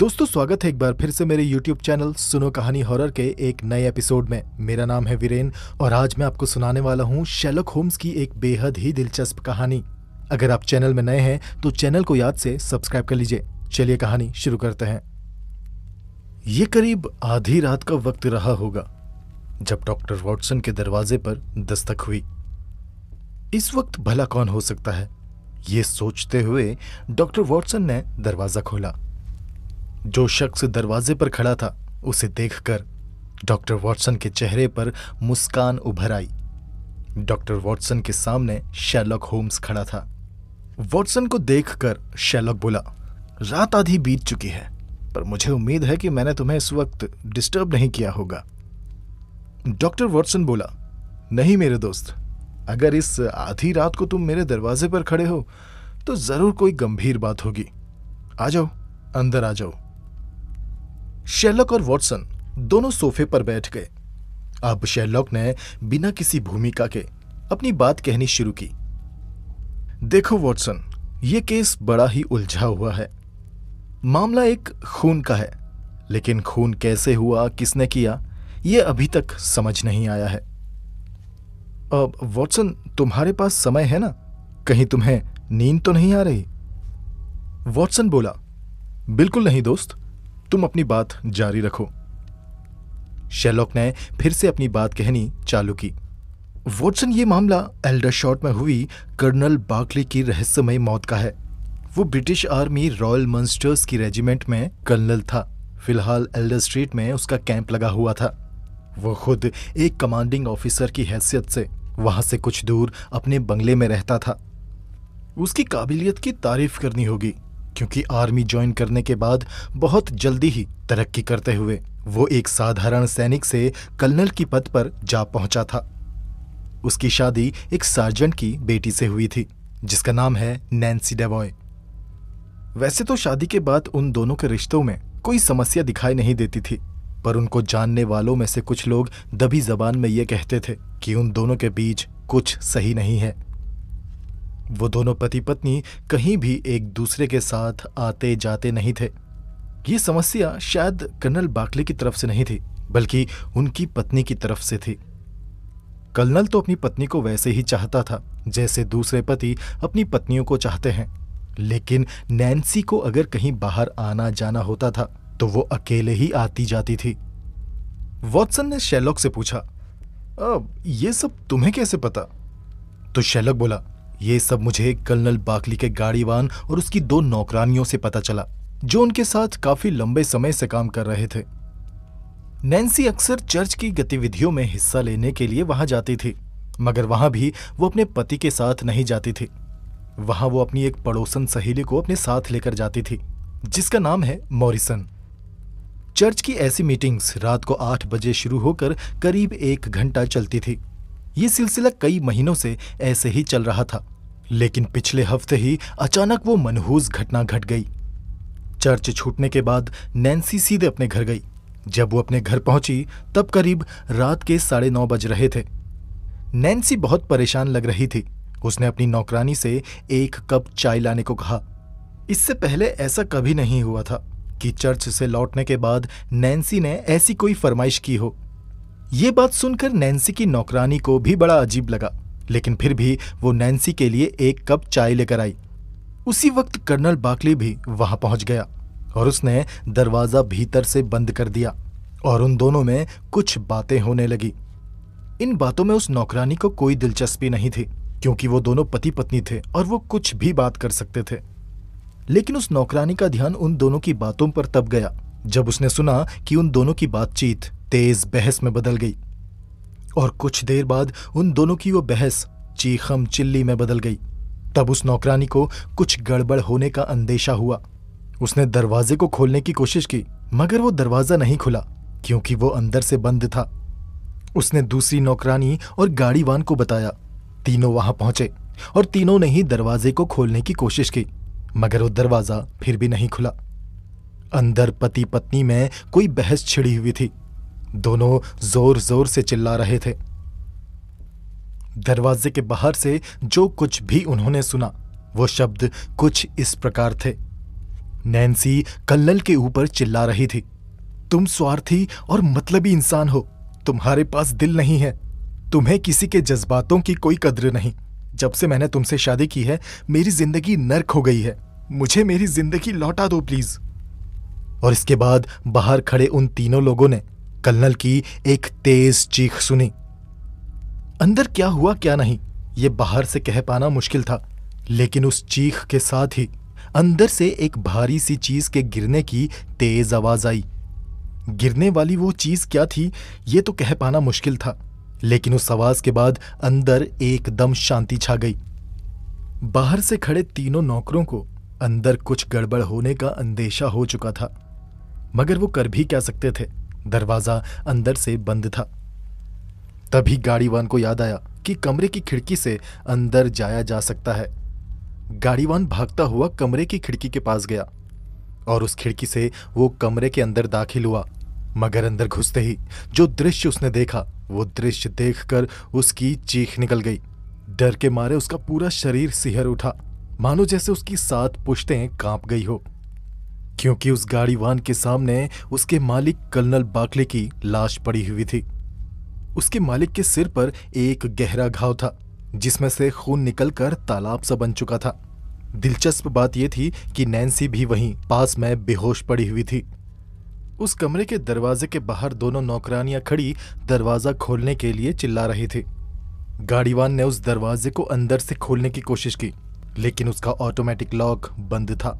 दोस्तों स्वागत है एक बार फिर से मेरे YouTube चैनल सुनो कहानी हॉरर के एक नए एपिसोड में मेरा नाम है वीरेन और आज मैं आपको सुनाने वाला हूँ शेलक होम्स की एक बेहद ही दिलचस्प कहानी अगर आप चैनल में नए हैं तो चैनल को याद से सब्सक्राइब कर लीजिए चलिए कहानी शुरू करते हैं ये करीब आधी रात का वक्त रहा होगा जब डॉक्टर वॉटसन के दरवाजे पर दस्तक हुई इस वक्त भला कौन हो सकता है ये सोचते हुए डॉक्टर वॉटसन ने दरवाजा खोला जो शख्स दरवाजे पर खड़ा था उसे देखकर डॉक्टर वॉटसन के चेहरे पर मुस्कान उभर आई डॉक्टर वॉटसन के सामने शेलॉक होम्स खड़ा था वॉटसन को देखकर शेलॉक बोला रात आधी बीत चुकी है पर मुझे उम्मीद है कि मैंने तुम्हें इस वक्त डिस्टर्ब नहीं किया होगा डॉक्टर वॉटसन बोला नहीं मेरे दोस्त अगर इस आधी रात को तुम मेरे दरवाजे पर खड़े हो तो ज़रूर कोई गंभीर बात होगी आ जाओ अंदर आ जाओ शेलॉक और वॉटसन दोनों सोफे पर बैठ गए अब शेलॉक ने बिना किसी भूमिका के अपनी बात कहनी शुरू की देखो वॉटसन ये केस बड़ा ही उलझा हुआ है मामला एक खून का है लेकिन खून कैसे हुआ किसने किया ये अभी तक समझ नहीं आया है अब वॉटसन तुम्हारे पास समय है ना कहीं तुम्हें नींद तो नहीं आ रही वॉटसन बोला बिल्कुल नहीं दोस्त तुम अपनी बात जारी रखो शेलॉक ने फिर से अपनी बात कहनी चालू की वॉटसन ये मामला शॉर्ट में हुई कर्नल बार्कले की रहस्यमय मौत का है वो ब्रिटिश आर्मी रॉयल मंस्टर्स की रेजिमेंट में कर्नल था फिलहाल एल्डर स्ट्रीट में उसका कैंप लगा हुआ था वो खुद एक कमांडिंग ऑफिसर की हैसियत से वहां से कुछ दूर अपने बंगले में रहता था उसकी काबिलियत की तारीफ करनी होगी क्योंकि आर्मी ज्वाइन करने के बाद बहुत जल्दी ही तरक्की करते हुए वो एक साधारण सैनिक से कर्नल की पद पर जा पहुंचा था उसकी शादी एक सार्जेंट की बेटी से हुई थी जिसका नाम है नैन्सी डेवॉय वैसे तो शादी के बाद उन दोनों के रिश्तों में कोई समस्या दिखाई नहीं देती थी पर उनको जानने वालों में से कुछ लोग दबी जबान में ये कहते थे कि उन दोनों के बीच कुछ सही नहीं है वो दोनों पति पत्नी कहीं भी एक दूसरे के साथ आते जाते नहीं थे ये समस्या शायद कर्नल बाकले की तरफ से नहीं थी बल्कि उनकी पत्नी की तरफ से थी कर्नल तो अपनी पत्नी को वैसे ही चाहता था जैसे दूसरे पति अपनी पत्नियों को चाहते हैं लेकिन नैन्सी को अगर कहीं बाहर आना जाना होता था तो वो अकेले ही आती जाती थी वॉटसन ने शेलॉक से पूछा अब ये सब तुम्हें कैसे पता तो शेलॉक बोला ये सब मुझे कर्नल बाकली के गाड़ीवान और उसकी दो नौकरानियों से पता चला जो उनके साथ काफी लंबे समय से काम कर रहे थे नैन्सी अक्सर चर्च की गतिविधियों में हिस्सा लेने के लिए वहां जाती थी मगर वहां भी वो अपने पति के साथ नहीं जाती थी वहां वो अपनी एक पड़ोसन सहेली को अपने साथ लेकर जाती थी जिसका नाम है मॉरिसन चर्च की ऐसी मीटिंग्स रात को आठ बजे शुरू होकर करीब एक घंटा चलती थी ये सिलसिला कई महीनों से ऐसे ही चल रहा था लेकिन पिछले हफ्ते ही अचानक वो मनहूस घटना घट गई चर्च छूटने के बाद नैन्सी सीधे अपने घर गई जब वो अपने घर पहुंची तब करीब रात के साढ़े नौ बज रहे थे नैन्सी बहुत परेशान लग रही थी उसने अपनी नौकरानी से एक कप चाय लाने को कहा इससे पहले ऐसा कभी नहीं हुआ था कि चर्च से लौटने के बाद नैन्सी ने ऐसी कोई फरमाइश की हो ये बात सुनकर नैन्सी की नौकरानी को भी बड़ा अजीब लगा लेकिन फिर भी वो नैन्सी के लिए एक कप चाय लेकर आई उसी वक्त कर्नल बाकली भी वहां पहुंच गया और उसने दरवाज़ा भीतर से बंद कर दिया और उन दोनों में कुछ बातें होने लगी इन बातों में उस नौकरानी को कोई दिलचस्पी नहीं थी क्योंकि वो दोनों पति पत्नी थे और वो कुछ भी बात कर सकते थे लेकिन उस नौकरानी का ध्यान उन दोनों की बातों पर तब गया जब उसने सुना कि उन दोनों की बातचीत तेज बहस में बदल गई और कुछ देर बाद उन दोनों की वो बहस चीखम चिल्ली में बदल गई तब उस नौकरानी को कुछ गड़बड़ होने का अंदेशा हुआ उसने दरवाजे को खोलने की कोशिश की मगर वो दरवाजा नहीं खुला क्योंकि वो अंदर से बंद था उसने दूसरी नौकरानी और गाड़ीवान को बताया तीनों वहां पहुंचे और तीनों ने ही दरवाजे को खोलने की कोशिश की मगर वो दरवाजा फिर भी नहीं खुला अंदर पति पत्नी में कोई बहस छिड़ी हुई थी दोनों जोर जोर से चिल्ला रहे थे दरवाजे के बाहर से जो कुछ भी उन्होंने सुना वो शब्द कुछ इस प्रकार थे नैन्सी कल्लल के ऊपर चिल्ला रही थी तुम स्वार्थी और मतलबी इंसान हो तुम्हारे पास दिल नहीं है तुम्हें किसी के जज्बातों की कोई कद्र नहीं जब से मैंने तुमसे शादी की है मेरी जिंदगी नर्क हो गई है मुझे मेरी जिंदगी लौटा दो प्लीज और इसके बाद बाहर खड़े उन तीनों लोगों ने कलनल की एक तेज चीख सुनी अंदर क्या हुआ क्या नहीं ये बाहर से कह पाना मुश्किल था लेकिन उस चीख के साथ ही अंदर से एक भारी सी चीज के गिरने की तेज आवाज आई गिरने वाली वो चीज क्या थी ये तो कह पाना मुश्किल था लेकिन उस आवाज के बाद अंदर एकदम शांति छा गई बाहर से खड़े तीनों नौकरों को अंदर कुछ गड़बड़ होने का अंदेशा हो चुका था मगर वो कर भी क्या सकते थे दरवाज़ा अंदर से बंद था तभी गाड़ीवान को याद आया कि कमरे की खिड़की से अंदर जाया जा सकता है गाड़ीवान भागता हुआ कमरे की खिड़की के पास गया और उस खिड़की से वो कमरे के अंदर दाखिल हुआ मगर अंदर घुसते ही जो दृश्य उसने देखा वो दृश्य देखकर उसकी चीख निकल गई डर के मारे उसका पूरा शरीर सिहर उठा मानो जैसे उसकी सात पुश्तें कांप गई हो क्योंकि उस गाड़ीवान के सामने उसके मालिक कर्नल बाकले की लाश पड़ी हुई थी उसके मालिक के सिर पर एक गहरा घाव था जिसमें से खून निकलकर तालाब सा बन चुका था दिलचस्प बात यह थी कि नैन्सी भी वहीं पास में बेहोश पड़ी हुई थी उस कमरे के दरवाजे के बाहर दोनों नौकरानियां खड़ी दरवाजा खोलने के लिए चिल्ला रही थी गाड़ीवान ने उस दरवाजे को अंदर से खोलने की कोशिश की लेकिन उसका ऑटोमेटिक लॉक बंद था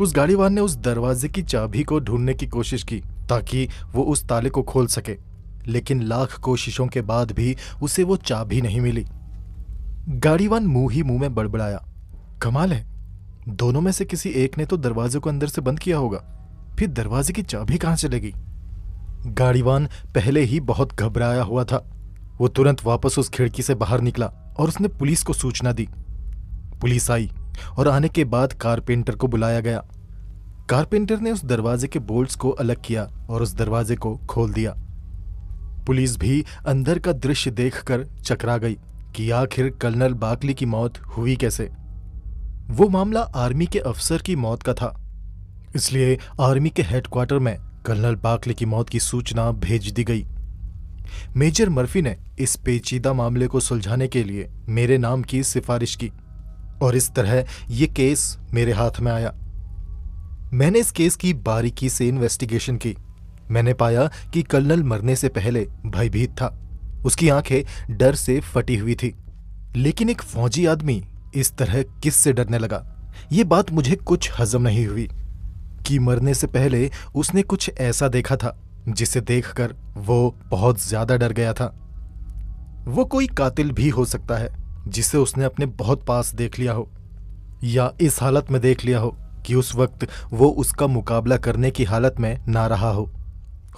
उस गाड़ीवान ने उस दरवाजे की चाबी को ढूंढने की कोशिश की ताकि वो उस ताले को खोल सके लेकिन लाख कोशिशों के बाद भी उसे वो चाबी नहीं मिली गाड़ीवान मुंह ही मुंह में बड़बड़ाया कमाल है दोनों में से किसी एक ने तो दरवाजे को अंदर से बंद किया होगा फिर दरवाजे की चाबी कहां चलेगी गाड़ीवान पहले ही बहुत घबराया हुआ था वो तुरंत वापस उस खिड़की से बाहर निकला और उसने पुलिस को सूचना दी पुलिस आई और आने के बाद कारपेंटर को बुलाया गया कारपेंटर ने उस दरवाजे के बोल्ट्स को अलग किया और उस दरवाजे को खोल दिया पुलिस भी अंदर का दृश्य देखकर चकरा गई कि आखिर कर्नल बाकली की मौत हुई कैसे वो मामला आर्मी के अफसर की मौत का था इसलिए आर्मी के हेडक्वार्टर में कर्नल बाकली की मौत की सूचना भेज दी गई मेजर मर्फी ने इस पेचीदा मामले को सुलझाने के लिए मेरे नाम की सिफारिश की और इस तरह ये केस मेरे हाथ में आया मैंने इस केस की बारीकी से इन्वेस्टिगेशन की मैंने पाया कि कर्नल मरने से पहले भयभीत था उसकी आंखें डर से फटी हुई थी लेकिन एक फौजी आदमी इस तरह किस से डरने लगा ये बात मुझे कुछ हजम नहीं हुई कि मरने से पहले उसने कुछ ऐसा देखा था जिसे देखकर वो बहुत ज्यादा डर गया था वो कोई कातिल भी हो सकता है जिसे उसने अपने बहुत पास देख लिया हो या इस हालत में देख लिया हो कि उस वक्त वो उसका मुकाबला करने की हालत में ना रहा हो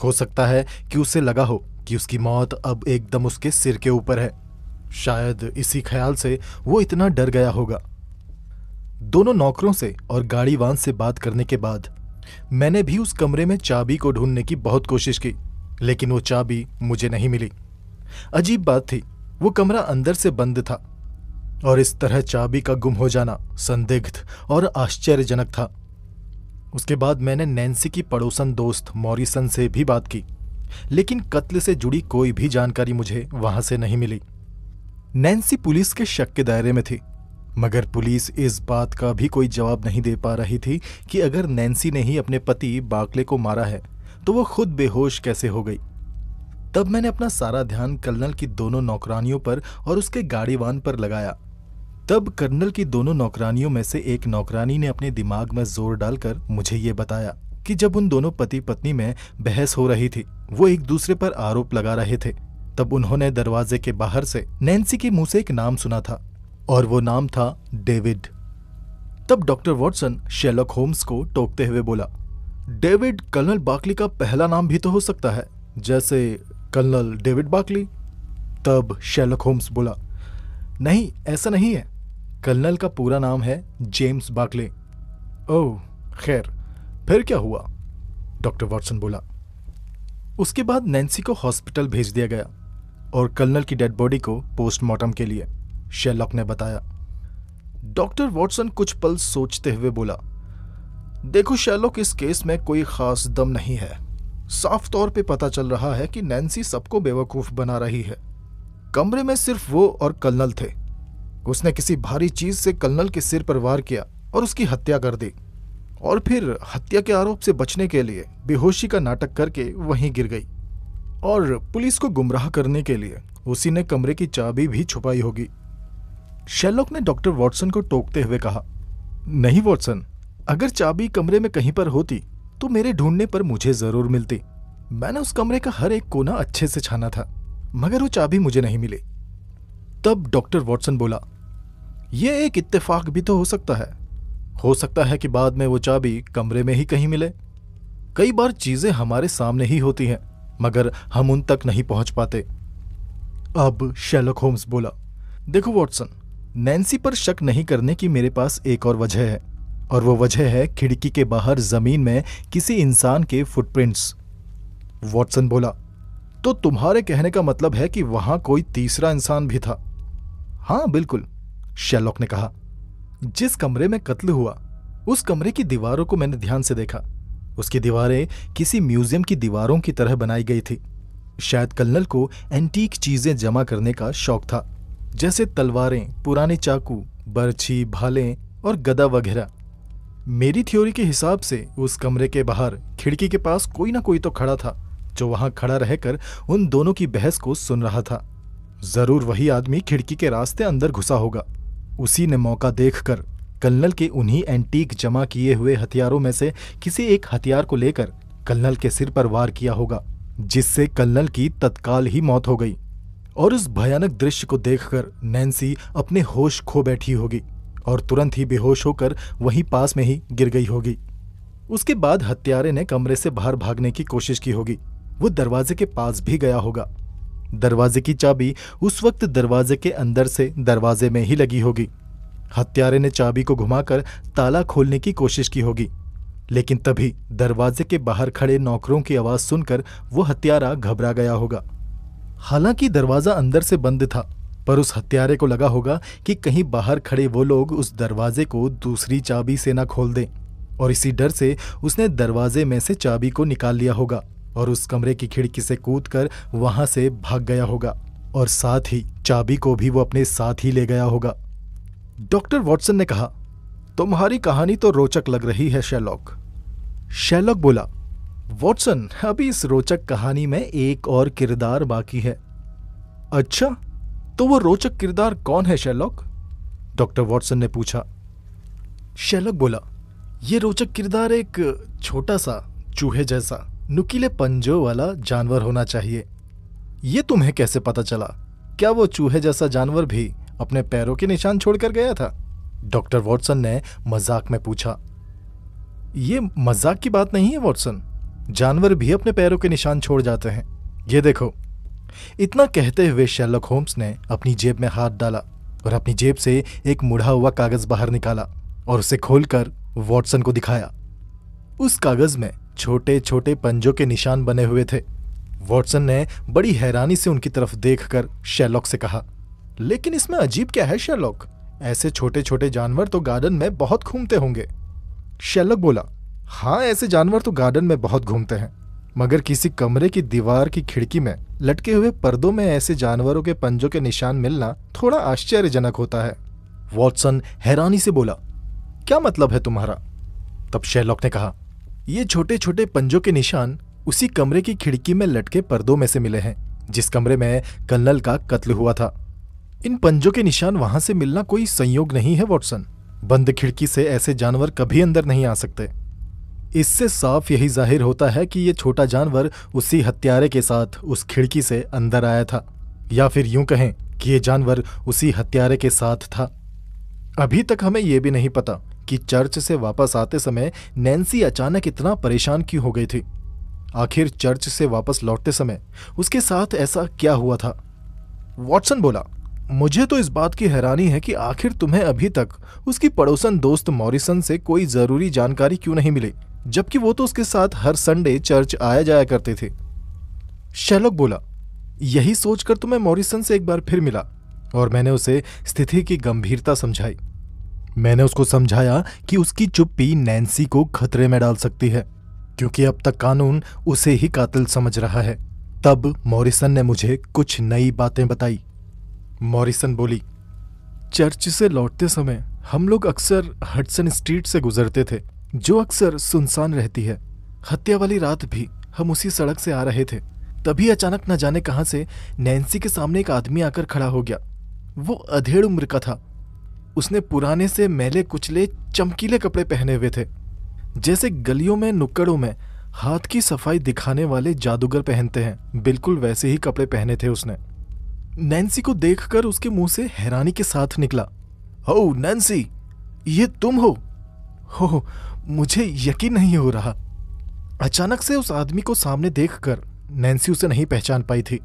हो सकता है कि उसे लगा हो कि उसकी मौत अब एकदम उसके सिर के ऊपर है शायद इसी ख्याल से वो इतना डर गया होगा दोनों नौकरों से और गाड़ीवान से बात करने के बाद मैंने भी उस कमरे में चाबी को ढूंढने की बहुत कोशिश की लेकिन वो चाबी मुझे नहीं मिली अजीब बात थी वो कमरा अंदर से बंद था और इस तरह चाबी का गुम हो जाना संदिग्ध और आश्चर्यजनक था उसके बाद मैंने नैन्सी की पड़ोसन दोस्त मॉरिसन से भी बात की लेकिन कत्ल से जुड़ी कोई भी जानकारी मुझे वहां से नहीं मिली नैन्सी पुलिस के शक के दायरे में थी मगर पुलिस इस बात का भी कोई जवाब नहीं दे पा रही थी कि अगर नैन्सी ने ही अपने पति बाकले को मारा है तो वो खुद बेहोश कैसे हो गई तब मैंने अपना सारा ध्यान कर्नल की दोनों नौकरानियों पर और उसके गाड़ीवान पर लगाया तब कर्नल की दोनों नौकरानियों में से एक नौकरानी ने अपने दिमाग में जोर डालकर मुझे ये बताया कि जब उन दोनों पति पत्नी में बहस हो रही थी वो एक दूसरे पर आरोप लगा रहे थे तब उन्होंने दरवाजे के बाहर से नैन्सी के मुंह से एक नाम सुना था और वो नाम था डेविड तब डॉक्टर वॉटसन शेलॉक होम्स को टोकते हुए बोला डेविड कर्नल बाकली का पहला नाम भी तो हो सकता है जैसे कर्नल डेविड बाकली तब शेलक होम्स बोला नहीं ऐसा नहीं है कर्नल का पूरा नाम है जेम्स बाकले ओह खैर फिर क्या हुआ डॉक्टर वॉटसन बोला उसके बाद नैन्सी को हॉस्पिटल भेज दिया गया और कर्नल की डेड बॉडी को पोस्टमार्टम के लिए शेलॉक ने बताया डॉक्टर वॉटसन कुछ पल सोचते हुए बोला देखो शेलॉक इस केस में कोई खास दम नहीं है साफ तौर पे पता चल रहा है कि नैन्सी सबको बेवकूफ बना रही है कमरे में सिर्फ वो और कर्नल थे उसने किसी भारी चीज से कर्नल के सिर पर वार किया और उसकी हत्या कर दी और फिर हत्या के आरोप से बचने के लिए बेहोशी का नाटक करके वहीं गिर गई और पुलिस को गुमराह करने के लिए उसी ने कमरे की चाबी भी छुपाई होगी शेलॉक ने डॉक्टर वॉटसन को टोकते हुए कहा नहीं वॉटसन अगर चाबी कमरे में कहीं पर होती तो मेरे ढूंढने पर मुझे जरूर मिलती मैंने उस कमरे का हर एक कोना अच्छे से छाना था मगर वो चाबी मुझे नहीं मिली तब डॉक्टर वॉटसन बोला यह एक इत्तेफाक भी तो हो सकता है हो सकता है कि बाद में वो चाबी कमरे में ही कहीं मिले कई बार चीजें हमारे सामने ही होती हैं मगर हम उन तक नहीं पहुंच पाते अब शेलक होम्स बोला देखो वॉटसन नैन्सी पर शक नहीं करने की मेरे पास एक और वजह है और वो वजह है खिड़की के बाहर जमीन में किसी इंसान के फुटप्रिंट्स वॉटसन बोला तो तुम्हारे कहने का मतलब है कि वहां कोई तीसरा इंसान भी था हाँ बिल्कुल शेलॉक ने कहा जिस कमरे में कत्ल हुआ उस कमरे की दीवारों को मैंने ध्यान से देखा उसकी दीवारें किसी म्यूजियम की दीवारों की तरह बनाई गई थी शायद कल्नल को एंटीक चीजें जमा करने का शौक था जैसे तलवारें पुराने चाकू बर्छी भाले और गदा वगैरह मेरी थ्योरी के हिसाब से उस कमरे के बाहर खिड़की के पास कोई ना कोई तो खड़ा था जो वहां खड़ा रहकर उन दोनों की बहस को सुन रहा था जरूर वही आदमी खिड़की के रास्ते अंदर घुसा होगा उसी ने मौका देखकर कल्नल के उन्हीं एंटीक जमा किए हुए हथियारों में से किसी एक हथियार को लेकर कल्नल के सिर पर वार किया होगा जिससे कल्नल की तत्काल ही मौत हो गई और उस भयानक दृश्य को देखकर नैन्सी अपने होश खो बैठी होगी और तुरंत ही बेहोश होकर वहीं पास में ही गिर गई होगी उसके बाद हत्यारे ने कमरे से बाहर भागने की कोशिश की होगी वो दरवाजे के पास भी गया होगा दरवाजे की चाबी उस वक्त दरवाजे के अंदर से दरवाजे में ही लगी होगी हत्यारे ने चाबी को घुमाकर ताला खोलने की कोशिश की होगी लेकिन तभी दरवाजे के बाहर खड़े नौकरों की आवाज सुनकर वो हत्यारा घबरा गया होगा हालांकि दरवाजा अंदर से बंद था पर उस हत्यारे को लगा होगा कि कहीं बाहर खड़े वो लोग उस दरवाजे को दूसरी चाबी से ना खोल दें और इसी डर से उसने दरवाजे में से चाबी को निकाल लिया होगा और उस कमरे की खिड़की से कूद कर वहां से भाग गया होगा और साथ ही चाबी को भी वो अपने साथ ही ले गया होगा डॉक्टर वॉटसन ने कहा तुम्हारी कहानी तो रोचक लग रही है शेलॉक शेलॉक बोला वॉटसन अभी इस रोचक कहानी में एक और किरदार बाकी है अच्छा तो वो रोचक किरदार कौन है शेलॉक डॉक्टर वॉटसन ने पूछा शेलॉक बोला ये रोचक किरदार एक छोटा सा चूहे जैसा नुकीले पंजों वाला जानवर होना चाहिए ये तुम्हें कैसे पता चला क्या वो चूहे जैसा जानवर भी अपने पैरों के निशान छोड़कर गया था डॉक्टर वॉटसन ने मजाक में पूछा ये मजाक की बात नहीं है वॉटसन जानवर भी अपने पैरों के निशान छोड़ जाते हैं ये देखो इतना कहते हुए शेलक होम्स ने अपनी जेब में हाथ डाला और अपनी जेब से एक मुड़ा हुआ कागज बाहर निकाला और उसे खोलकर वॉटसन को दिखाया उस कागज में छोटे छोटे पंजों के निशान बने हुए थे वॉटसन ने बड़ी हैरानी से उनकी तरफ देखकर शेलॉक से कहा लेकिन इसमें अजीब क्या है शेलॉक ऐसे छोटे छोटे जानवर तो गार्डन में बहुत घूमते होंगे शेलॉक बोला हाँ ऐसे जानवर तो गार्डन में बहुत घूमते हैं मगर किसी कमरे की दीवार की खिड़की में लटके हुए पर्दों में ऐसे जानवरों के पंजों के निशान मिलना थोड़ा आश्चर्यजनक होता है वॉटसन हैरानी से बोला क्या मतलब है तुम्हारा तब शेलॉक ने कहा ये छोटे छोटे पंजों के निशान उसी कमरे की खिड़की में लटके पर्दों में से मिले हैं जिस कमरे में कर्नल का कत्ल हुआ था इन पंजों के निशान वहां से मिलना कोई संयोग नहीं है वॉटसन बंद खिड़की से ऐसे जानवर कभी अंदर नहीं आ सकते इससे साफ यही जाहिर होता है कि ये छोटा जानवर उसी हत्यारे के साथ उस खिड़की से अंदर आया था या फिर यूं कहें कि ये जानवर उसी हत्यारे के साथ था अभी तक हमें यह भी नहीं पता कि चर्च से वापस आते समय नैन्सी अचानक इतना परेशान क्यों हो गई थी आखिर चर्च से वापस लौटते समय उसके साथ ऐसा क्या हुआ था वॉटसन बोला मुझे तो इस बात की हैरानी है कि आखिर तुम्हें अभी तक उसकी पड़ोसन दोस्त मॉरिसन से कोई ज़रूरी जानकारी क्यों नहीं मिली जबकि वो तो उसके साथ हर संडे चर्च आया जाया करते थे शैलोक बोला यही सोचकर तो मैं मॉरिसन से एक बार फिर मिला और मैंने उसे स्थिति की गंभीरता समझाई मैंने उसको समझाया कि उसकी चुप्पी नैन्सी को खतरे में डाल सकती है क्योंकि अब तक कानून उसे ही कातिल समझ रहा है तब मॉरिसन ने मुझे कुछ नई बातें बताई मॉरिसन बोली चर्च से लौटते समय हम लोग अक्सर हडसन स्ट्रीट से गुजरते थे जो अक्सर सुनसान रहती है हत्या वाली रात भी हम उसी सड़क से आ रहे थे तभी अचानक न जाने कहां से नैन्सी के सामने एक आदमी आकर खड़ा हो गया वो अधेड़ उम्र का था उसने पुराने से मैले कुचले चमकीले कपड़े पहने हुए थे जैसे गलियों में नुक्कड़ों में हाथ की सफाई दिखाने वाले जादूगर पहनते हैं बिल्कुल वैसे ही कपड़े पहने थे उसने नैन्सी को देखकर उसके मुंह से हैरानी के साथ निकला हो नैन्सी ये तुम हो हो मुझे यकीन नहीं हो रहा अचानक से उस आदमी को सामने देखकर नैन्सी उसे नहीं पहचान पाई थी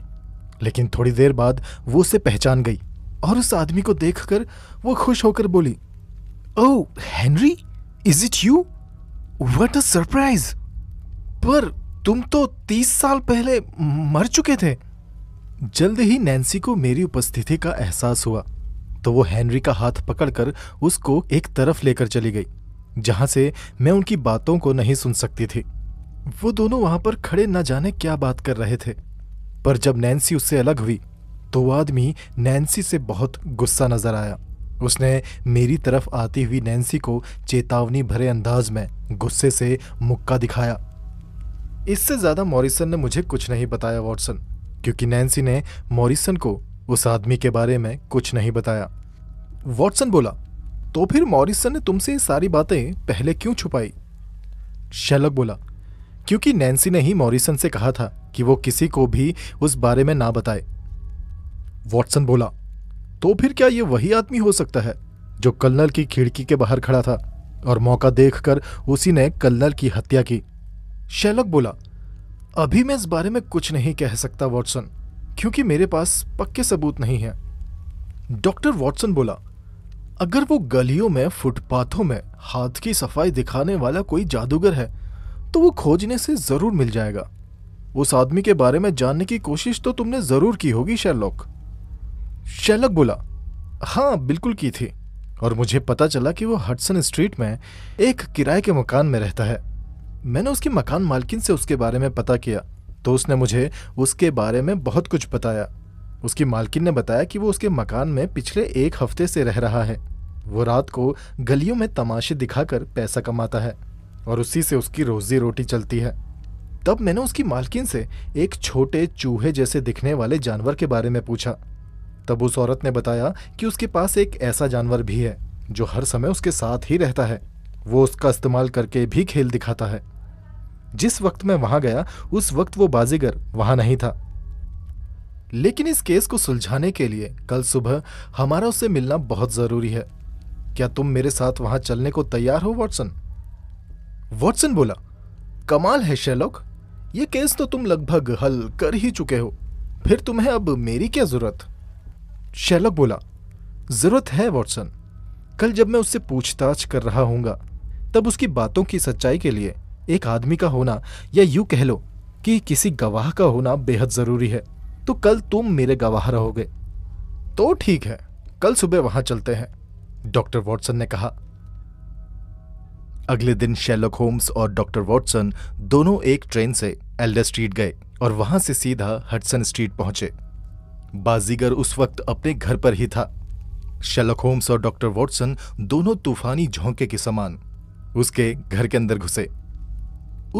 लेकिन थोड़ी देर बाद वो उसे पहचान गई और उस आदमी को देखकर वो खुश होकर बोली oh Henry is it you what a surprise पर तुम तो तीस साल पहले मर चुके थे जल्द ही नैन्सी को मेरी उपस्थिति का एहसास हुआ तो वो हेनरी का हाथ पकड़कर उसको एक तरफ लेकर चली गई जहां से मैं उनकी बातों को नहीं सुन सकती थी वो दोनों वहां पर खड़े न जाने क्या बात कर रहे थे पर जब नैन्सी उससे अलग हुई तो वो आदमी नैन्सी से बहुत गुस्सा नज़र आया उसने मेरी तरफ आती हुई नैन्सी को चेतावनी भरे अंदाज में गुस्से से मुक्का दिखाया इससे ज़्यादा मॉरिसन ने मुझे कुछ नहीं बताया वॉटसन क्योंकि नैन्सी ने मॉरिसन को उस आदमी के बारे में कुछ नहीं बताया वॉटसन बोला तो फिर मॉरिसन ने तुमसे ये सारी बातें पहले क्यों छुपाई शेलक बोला क्योंकि नैन्सी ने ही मॉरिसन से कहा था कि वो किसी को भी उस बारे में ना बताए वॉटसन बोला तो फिर क्या ये वही आदमी हो सकता है जो कल्नल की खिड़की के बाहर खड़ा था और मौका देखकर उसी ने कल्नल की हत्या की शैलक बोला अभी मैं इस बारे में कुछ नहीं कह सकता वॉटसन क्योंकि मेरे पास पक्के सबूत नहीं है डॉक्टर वॉटसन बोला अगर वो गलियों में फुटपाथों में हाथ की सफाई दिखाने वाला कोई जादूगर है तो वो खोजने से ज़रूर मिल जाएगा उस आदमी के बारे में जानने की कोशिश तो तुमने ज़रूर की होगी शेरलॉक शैलक बोला हाँ बिल्कुल की थी और मुझे पता चला कि वो हटसन स्ट्रीट में एक किराए के मकान में रहता है मैंने उसकी मकान मालकिन से उसके बारे में पता किया तो उसने मुझे उसके बारे में बहुत कुछ बताया उसकी मालकिन ने बताया कि वो उसके मकान में पिछले एक हफ्ते से रह रहा है वो रात को गलियों में तमाशे दिखाकर पैसा कमाता है और उसी से उसकी रोजी रोटी चलती है तब मैंने उसकी मालकिन से एक छोटे चूहे जैसे दिखने वाले जानवर के बारे में पूछा तब उस औरत ने बताया कि उसके पास एक ऐसा जानवर भी है जो हर समय उसके साथ ही रहता है वो उसका इस्तेमाल करके भी खेल दिखाता है जिस वक्त मैं वहां गया उस वक्त वो बाजीगर वहां नहीं था लेकिन इस केस को सुलझाने के लिए कल सुबह हमारा उससे मिलना बहुत जरूरी है क्या तुम मेरे साथ वहां चलने को तैयार हो वॉटसन वॉटसन बोला कमाल है शेलोक ये केस तो तुम लगभग हल कर ही चुके हो फिर तुम्हें अब मेरी क्या जरूरत शेलक बोला जरूरत है वॉटसन कल जब मैं उससे पूछताछ कर रहा हूंगा तब उसकी बातों की सच्चाई के लिए एक आदमी का होना या यू कह लो कि किसी गवाह का होना बेहद ज़रूरी है तो कल तुम मेरे गवाह रहोगे तो ठीक है कल सुबह वहां चलते हैं डॉक्टर वॉटसन ने कहा अगले दिन शेलक होम्स और डॉक्टर वॉटसन दोनों एक ट्रेन से एल्डर स्ट्रीट गए और वहां से सीधा हडसन स्ट्रीट पहुंचे बाजीगर उस वक्त अपने घर पर ही था शेलक होम्स और डॉक्टर वॉटसन दोनों तूफानी झोंके के समान उसके घर के अंदर घुसे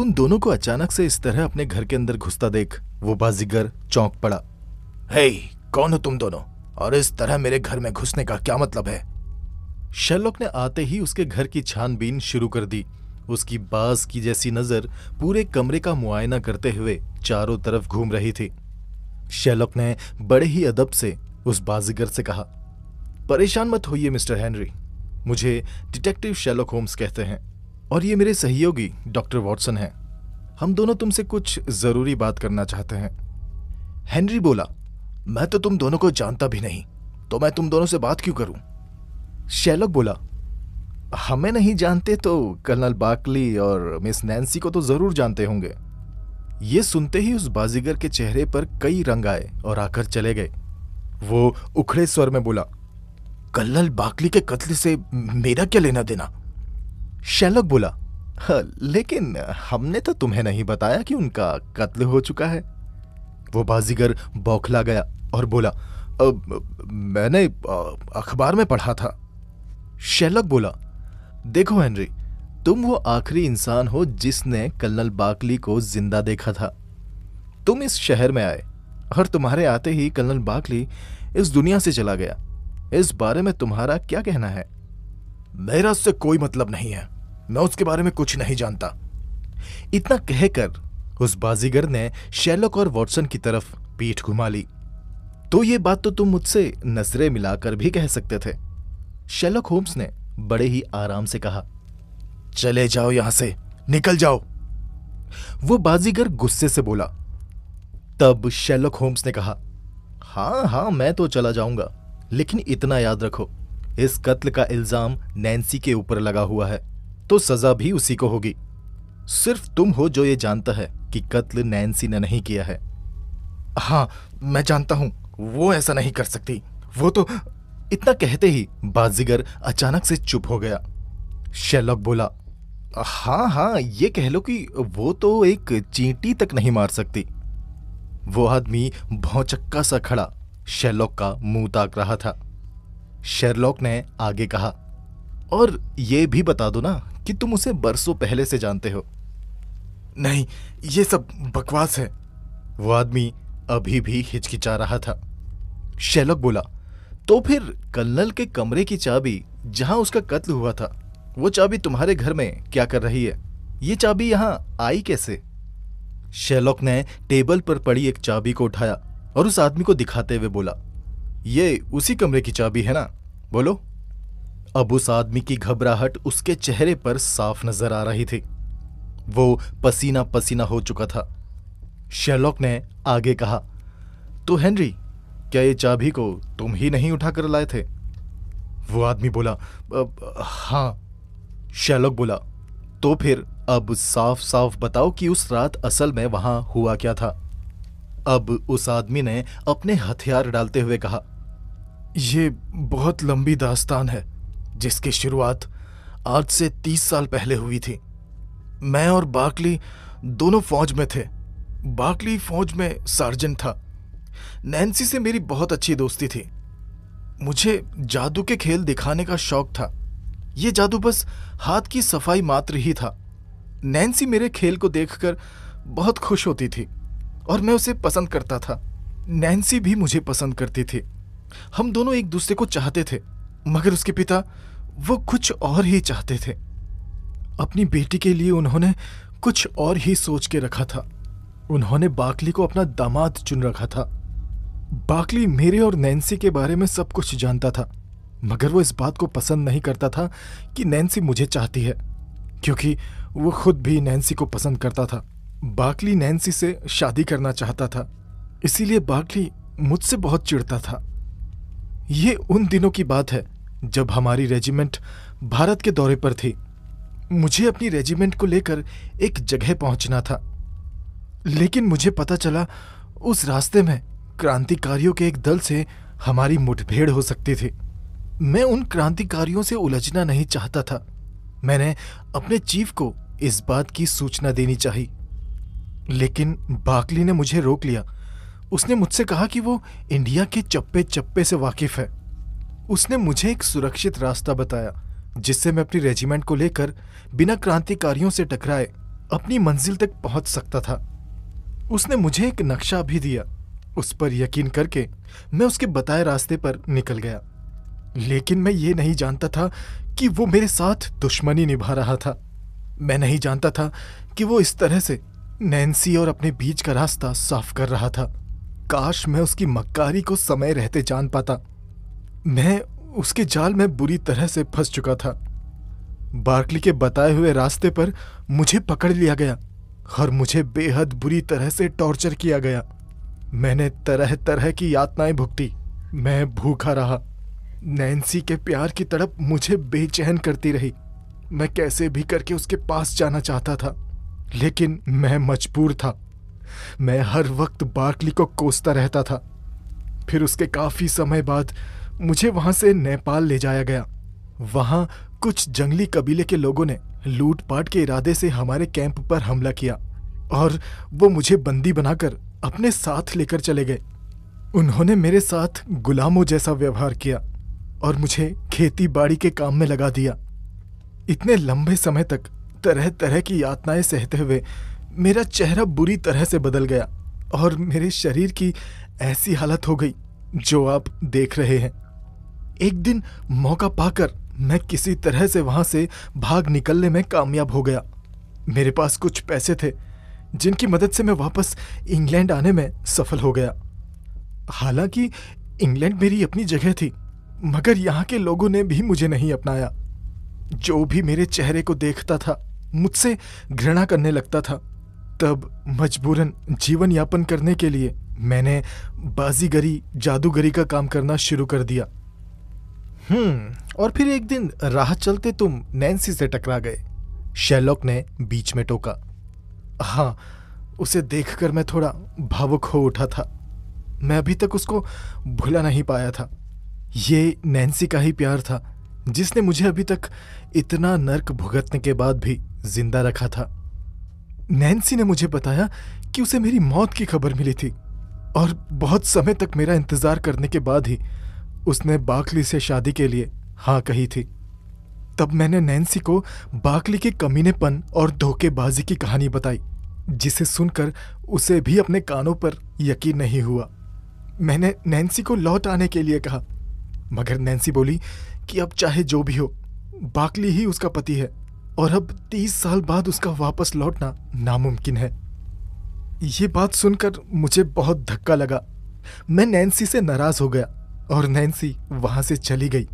उन दोनों को अचानक से इस तरह अपने घर के अंदर घुसता देख वो बाजीगर चौंक पड़ा हे hey, कौन हो तुम दोनों और इस तरह मेरे घर में घुसने का क्या मतलब है शेलॉक ने आते ही उसके घर की छानबीन शुरू कर दी उसकी बाज की जैसी नजर पूरे कमरे का मुआयना करते हुए चारों तरफ घूम रही थी शेलॉक ने बड़े ही अदब से उस बाजीगर से कहा परेशान मत होइए मिस्टर हेनरी मुझे डिटेक्टिव शेलॉक होम्स कहते हैं और ये मेरे सहयोगी डॉक्टर वॉटसन हैं हम दोनों तुमसे कुछ ज़रूरी बात करना चाहते हैं हेनरी बोला मैं तो तुम दोनों को जानता भी नहीं तो मैं तुम दोनों से बात क्यों करूं शेलॉक बोला हमें नहीं जानते तो कर्नल बाकली और मिस नैन्सी को तो ज़रूर जानते होंगे ये सुनते ही उस बाजीगर के चेहरे पर कई रंग आए और आकर चले गए वो उखड़े स्वर में बोला कल्लल बाकली के कत्ल से मेरा क्या लेना देना शैलक बोला हाँ, लेकिन हमने तो तुम्हें नहीं बताया कि उनका कत्ल हो चुका है वो बाजीगर बौखला गया और बोला अब मैंने अखबार में पढ़ा था शैलक बोला देखो हेनरी तुम वो आखिरी इंसान हो जिसने कल्लल बाकली को जिंदा देखा था तुम इस शहर में आए और तुम्हारे आते ही कल्लल बाकली इस दुनिया से चला गया इस बारे में तुम्हारा क्या कहना है मेरा उससे कोई मतलब नहीं है मैं उसके बारे में कुछ नहीं जानता इतना कहकर उस बाजीगर ने शेलक और वॉटसन की तरफ पीठ घुमा ली तो ये बात तो तुम मुझसे नजरें मिलाकर भी कह सकते थे शेलक होम्स ने बड़े ही आराम से कहा चले जाओ यहां से निकल जाओ वो बाजीगर गुस्से से बोला तब शेलक होम्स ने कहा हाँ हाँ मैं तो चला जाऊंगा लेकिन इतना याद रखो इस कत्ल का इल्जाम नैन्सी के ऊपर लगा हुआ है तो सजा भी उसी को होगी सिर्फ तुम हो जो ये जानता है कि कत्ल नैन्सी ने नहीं किया है हाँ मैं जानता हूं वो ऐसा नहीं कर सकती वो तो इतना कहते ही बाजीगर अचानक से चुप हो गया शेलॉक बोला हाँ हाँ ये कह लो कि वो तो एक चींटी तक नहीं मार सकती वो आदमी भौचक्का सा खड़ा शेरलॉक का मुंह ताक रहा था शेरलॉक ने आगे कहा और ये भी बता दो ना कि तुम उसे बरसों पहले से जानते हो नहीं ये सब बकवास है वो आदमी अभी भी हिचकिचा रहा था शेलक बोला तो फिर कल्नल के कमरे की चाबी जहां उसका कत्ल हुआ था वो चाबी तुम्हारे घर में क्या कर रही है ये चाबी यहाँ आई कैसे शेलॉक ने टेबल पर पड़ी एक चाबी को उठाया और उस आदमी को दिखाते हुए बोला ये उसी कमरे की चाबी है ना बोलो अब उस आदमी की घबराहट उसके चेहरे पर साफ नजर आ रही थी वो पसीना पसीना हो चुका था शेलॉक ने आगे कहा तो हेनरी क्या ये चाबी को तुम ही नहीं उठा कर लाए थे वो आदमी बोला हाँ शैलोक बोला तो फिर अब साफ साफ बताओ कि उस रात असल में वहां हुआ क्या था अब उस आदमी ने अपने हथियार डालते हुए कहा यह बहुत लंबी दास्तान है जिसकी शुरुआत आज से तीस साल पहले हुई थी मैं और बाकली दोनों फौज में थे बाकली फौज में सार्जेंट था नैन्सी से मेरी बहुत अच्छी दोस्ती थी मुझे जादू के खेल दिखाने का शौक था ये जादू बस हाथ की सफाई मात्र ही था नैन्सी मेरे खेल को देखकर बहुत खुश होती थी और मैं उसे पसंद करता था नैन्सी भी मुझे पसंद करती थी हम दोनों एक दूसरे को चाहते थे मगर उसके पिता वो कुछ और ही चाहते थे अपनी बेटी के लिए उन्होंने कुछ और ही सोच के रखा था उन्होंने बाकली को अपना दामाद चुन रखा था बाकली मेरे और नैन्सी के बारे में सब कुछ जानता था मगर वो इस बात को पसंद नहीं करता था कि नैन्सी मुझे चाहती है क्योंकि वो खुद भी नैन्सी को पसंद करता था बाकली नैन्सी से शादी करना चाहता था इसीलिए बाकली मुझसे बहुत चिढ़ता था ये उन दिनों की बात है जब हमारी रेजिमेंट भारत के दौरे पर थी मुझे अपनी रेजिमेंट को लेकर एक जगह पहुंचना था लेकिन मुझे पता चला उस रास्ते में क्रांतिकारियों के एक दल से हमारी मुठभेड़ हो सकती थी मैं उन क्रांतिकारियों से उलझना नहीं चाहता था मैंने अपने चीफ को इस बात की सूचना देनी चाहिए लेकिन बाकली ने मुझे रोक लिया उसने मुझसे कहा कि वो इंडिया के चप्पे चप्पे से वाकिफ है उसने मुझे एक सुरक्षित रास्ता बताया जिससे मैं अपनी रेजिमेंट को लेकर बिना क्रांतिकारियों से टकराए अपनी मंजिल तक पहुंच सकता था उसने मुझे एक नक्शा भी दिया उस पर यकीन करके मैं उसके बताए रास्ते पर निकल गया लेकिन मैं ये नहीं जानता था कि वो मेरे साथ दुश्मनी निभा रहा था मैं नहीं जानता था कि वो इस तरह से नैन्सी और अपने बीच का रास्ता साफ कर रहा था काश मैं उसकी मक्कारी को समय रहते जान पाता मैं उसके जाल में बुरी तरह से फंस चुका था बार्कली के बताए हुए रास्ते पर मुझे पकड़ लिया गया और मुझे बेहद बुरी तरह से टॉर्चर किया गया मैंने तरह तरह की यातनाएं भुगती मैं भूखा रहा नैन्सी के प्यार की तड़प मुझे बेचैन करती रही मैं कैसे भी करके उसके पास जाना चाहता था लेकिन मैं मजबूर था मैं हर वक्त बार्कली को कोसता रहता था फिर उसके काफ़ी समय बाद मुझे वहाँ से नेपाल ले जाया गया वहाँ कुछ जंगली कबीले के लोगों ने लूटपाट के इरादे से हमारे कैंप पर हमला किया और वो मुझे बंदी बनाकर अपने साथ लेकर चले गए उन्होंने मेरे साथ गुलामों जैसा व्यवहार किया और मुझे खेती बाड़ी के काम में लगा दिया इतने लंबे समय तक तरह तरह की यातनाएं सहते हुए मेरा चेहरा बुरी तरह से बदल गया और मेरे शरीर की ऐसी हालत हो गई जो आप देख रहे हैं एक दिन मौका पाकर मैं किसी तरह से वहां से भाग निकलने में कामयाब हो गया मेरे पास कुछ पैसे थे जिनकी मदद से मैं वापस इंग्लैंड आने में सफल हो गया हालांकि इंग्लैंड मेरी अपनी जगह थी मगर यहाँ के लोगों ने भी मुझे नहीं अपनाया जो भी मेरे चेहरे को देखता था मुझसे घृणा करने लगता था तब मजबूरन जीवन यापन करने के लिए मैंने बाजीगरी जादूगरी का काम करना शुरू कर दिया हम्म और फिर एक दिन राह चलते तुम नैन्सी से टकरा गए शेलॉक ने बीच में टोका हाँ उसे देखकर मैं थोड़ा भावुक हो उठा था मैं अभी तक उसको भुला नहीं पाया था ये नैन्सी का ही प्यार था जिसने मुझे अभी तक इतना नर्क भुगतने के बाद भी जिंदा रखा था नैन्सी ने मुझे बताया कि उसे मेरी मौत की खबर मिली थी और बहुत समय तक मेरा इंतजार करने के बाद ही उसने बाकली से शादी के लिए हाँ कही थी तब मैंने नैन्सी को बाकली के कमीनेपन और धोखेबाजी की कहानी बताई जिसे सुनकर उसे भी अपने कानों पर यकीन नहीं हुआ मैंने नैन्सी को लौट आने के लिए कहा मगर नैन्सी बोली कि अब चाहे जो भी हो बाकली ही उसका पति है और अब तीस साल बाद उसका वापस लौटना नामुमकिन है ये बात सुनकर मुझे बहुत धक्का लगा मैं नैन्सी से नाराज हो गया और नैन्सी वहां से चली गई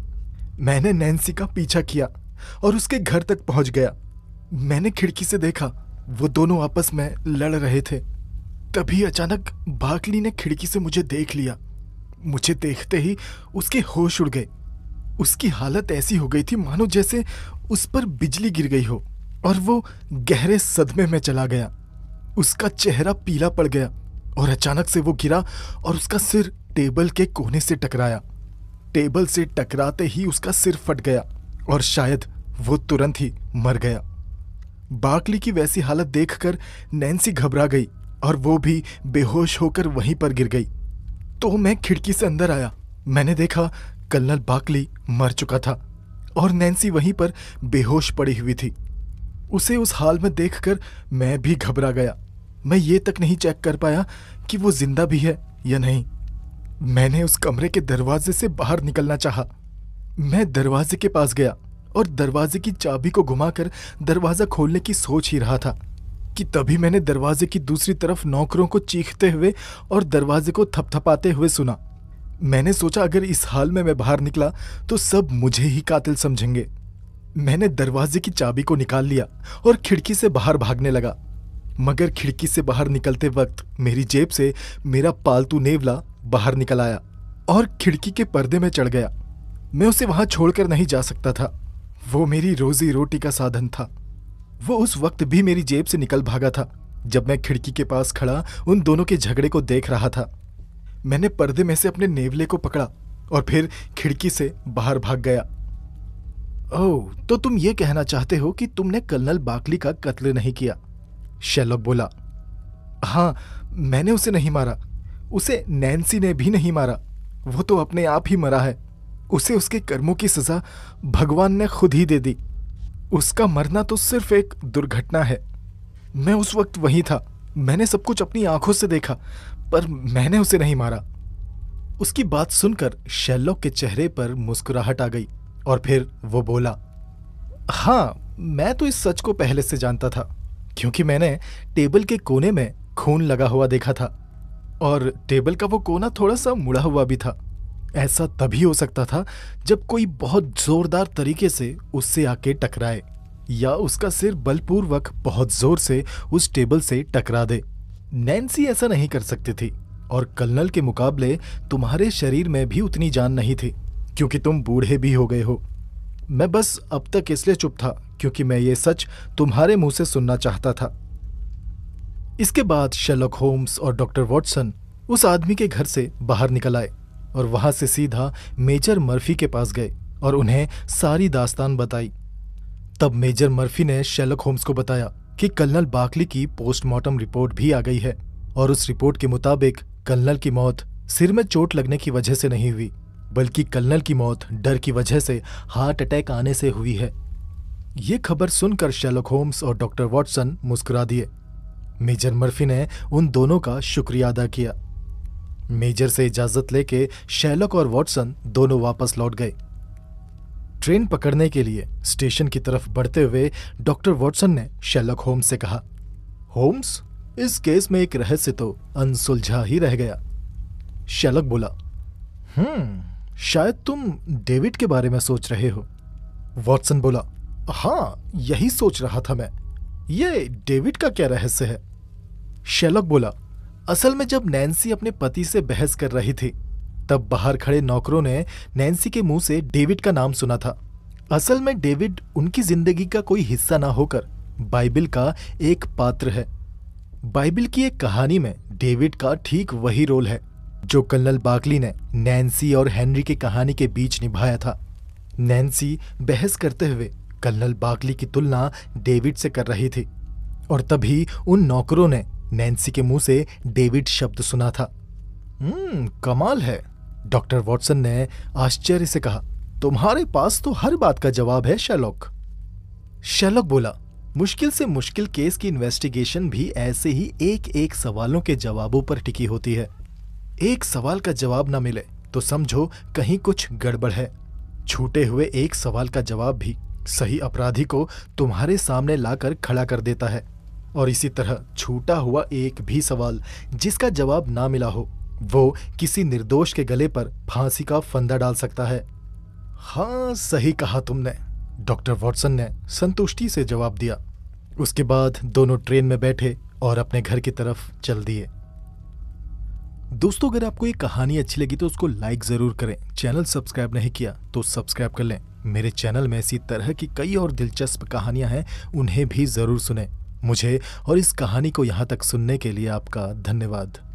मैंने नैन्सी का पीछा किया और उसके घर तक पहुंच गया मैंने खिड़की से देखा वो दोनों आपस में लड़ रहे थे तभी अचानक बाकली ने खिड़की से मुझे देख लिया मुझे देखते ही उसके होश उड़ गए उसकी हालत ऐसी हो गई थी मानो जैसे उस पर बिजली गिर गई हो और वो गहरे सदमे में चला गया उसका चेहरा पीला पड़ गया और अचानक से वो गिरा और उसका सिर टेबल के कोने से टकराया टेबल से टकराते ही उसका सिर फट गया और शायद वो तुरंत ही मर गया बाकली की वैसी हालत देखकर नैन्सी घबरा गई और वो भी बेहोश होकर वहीं पर गिर गई तो मैं खिड़की से अंदर आया मैंने देखा कर्नल बाकली मर चुका था और नैन्सी वहीं पर बेहोश पड़ी हुई थी उसे उस हाल में देखकर मैं भी घबरा गया मैं ये तक नहीं चेक कर पाया कि वो जिंदा भी है या नहीं मैंने उस कमरे के दरवाजे से बाहर निकलना चाहा। मैं दरवाजे के पास गया और दरवाजे की चाबी को घुमाकर दरवाजा खोलने की सोच ही रहा था कि तभी मैंने दरवाजे की दूसरी तरफ नौकरों को चीखते हुए और दरवाजे को थपथपाते हुए सुना मैंने सोचा अगर इस हाल में मैं बाहर निकला तो सब मुझे ही कातिल समझेंगे मैंने दरवाजे की चाबी को निकाल लिया और खिड़की से बाहर भागने लगा मगर खिड़की से बाहर निकलते वक्त मेरी जेब से मेरा पालतू नेवला बाहर निकल आया और खिड़की के पर्दे में चढ़ गया मैं उसे वहां छोड़कर नहीं जा सकता था वो मेरी रोजी रोटी का साधन था वो उस वक्त भी मेरी जेब से निकल भागा था जब मैं खिड़की के पास खड़ा उन दोनों के झगड़े को देख रहा था मैंने पर्दे में से अपने नेवले को पकड़ा और फिर खिड़की से बाहर भाग गया ओ तो तुम ये कहना चाहते हो कि तुमने कर्नल बाकली का कत्ल नहीं किया शेलॉक बोला हाँ मैंने उसे नहीं मारा उसे नैन्सी ने भी नहीं मारा वो तो अपने आप ही मरा है उसे उसके कर्मों की सजा भगवान ने खुद ही दे दी उसका मरना तो सिर्फ एक दुर्घटना है मैं उस वक्त वहीं था मैंने सब कुछ अपनी आंखों से देखा पर मैंने उसे नहीं मारा उसकी बात सुनकर शैलॉक के चेहरे पर मुस्कुराहट आ गई और फिर वो बोला हाँ मैं तो इस सच को पहले से जानता था क्योंकि मैंने टेबल के कोने में खून लगा हुआ देखा था और टेबल का वो कोना थोड़ा सा मुड़ा हुआ भी था ऐसा तभी हो सकता था जब कोई बहुत जोरदार तरीके से उससे आके टकराए या उसका सिर बलपूर्वक बहुत जोर से उस टेबल से टकरा दे नैन्सी ऐसा नहीं कर सकती थी और कलनल के मुकाबले तुम्हारे शरीर में भी उतनी जान नहीं थी क्योंकि तुम बूढ़े भी हो गए हो मैं बस अब तक इसलिए चुप था क्योंकि मैं ये सच तुम्हारे मुंह से सुनना चाहता था इसके बाद शेलॉक होम्स और डॉक्टर वॉटसन उस आदमी के घर से बाहर निकल आए और वहां से सीधा मेजर मर्फी के पास गए और उन्हें सारी दास्तान बताई तब मेजर मर्फी ने शेलक होम्स को बताया कि कर्नल बाकली की पोस्टमार्टम रिपोर्ट भी आ गई है और उस रिपोर्ट के मुताबिक कर्नल की मौत सिर में चोट लगने की वजह से नहीं हुई बल्कि कर्नल की मौत डर की वजह से हार्ट अटैक आने से हुई है ये खबर सुनकर शेलक होम्स और डॉक्टर वॉटसन मुस्कुरा दिए मेजर मर्फी ने उन दोनों का शुक्रिया अदा किया मेजर से इजाजत लेके शैलक और वॉटसन दोनों वापस लौट गए ट्रेन पकड़ने के लिए स्टेशन की तरफ बढ़ते हुए डॉक्टर वॉटसन ने शैलक होम्स से कहा होम्स इस केस में एक रहस्य तो अनसुलझा ही रह गया शैलक बोला हम्म शायद तुम डेविड के बारे में सोच रहे हो वॉटसन बोला हाँ यही सोच रहा था मैं ये डेविड का क्या रहस्य है शेलक बोला असल में जब नैन्सी अपने पति से बहस कर रही थी तब बाहर खड़े नौकरों ने नैन्सी के मुंह से डेविड का नाम सुना था असल में डेविड उनकी जिंदगी का कोई हिस्सा ना होकर बाइबिल का एक पात्र है बाइबिल की एक कहानी में डेविड का ठीक वही रोल है जो कर्नल बागली ने नैन्सी और हेनरी की कहानी के बीच निभाया था नैन्सी बहस करते हुए कर्नल बागली की तुलना डेविड से कर रही थी और तभी उन नौकरों ने नैन्सी के मुंह से डेविड शब्द सुना था हम्म कमाल है डॉक्टर वॉटसन ने आश्चर्य से कहा तुम्हारे पास तो हर बात का जवाब है शेलॉक शेलॉक बोला मुश्किल से मुश्किल केस की इन्वेस्टिगेशन भी ऐसे ही एक एक सवालों के जवाबों पर टिकी होती है एक सवाल का जवाब ना मिले तो समझो कहीं कुछ गड़बड़ है छूटे हुए एक सवाल का जवाब भी सही अपराधी को तुम्हारे सामने लाकर खड़ा कर देता है और इसी तरह छूटा हुआ एक भी सवाल जिसका जवाब ना मिला हो वो किसी निर्दोष के गले पर फांसी का फंदा डाल सकता है हाँ सही कहा तुमने डॉक्टर वॉटसन ने संतुष्टि से जवाब दिया उसके बाद दोनों ट्रेन में बैठे और अपने घर की तरफ चल दिए दोस्तों अगर आपको ये कहानी अच्छी लगी तो उसको लाइक ज़रूर करें चैनल सब्सक्राइब नहीं किया तो सब्सक्राइब कर लें मेरे चैनल में इसी तरह की कई और दिलचस्प कहानियां हैं उन्हें भी ज़रूर सुनें मुझे और इस कहानी को यहाँ तक सुनने के लिए आपका धन्यवाद